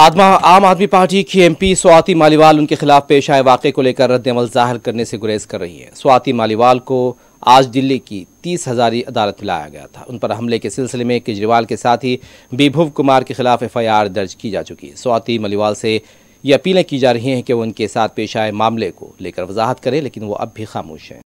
आदमा आम आदमी पार्टी की एमपी स्वाति मालीवाल उनके खिलाफ पेश आए वाक़े को लेकर रद्दमल जाहिर करने से गुरेज कर रही है स्वाति मालीवाल को आज दिल्ली की तीस हज़ारी अदालत में लाया गया था उन पर हमले के सिलसिले में केजरीवाल के साथ ही विभुव कुमार के खिलाफ एफआईआर दर्ज की जा चुकी है स्वाति मालीवाल से ये अपीलें की जा रही हैं कि वो उनके साथ पेश आए मामले को लेकर वजाहत करें लेकिन वो अब भी खामोश हैं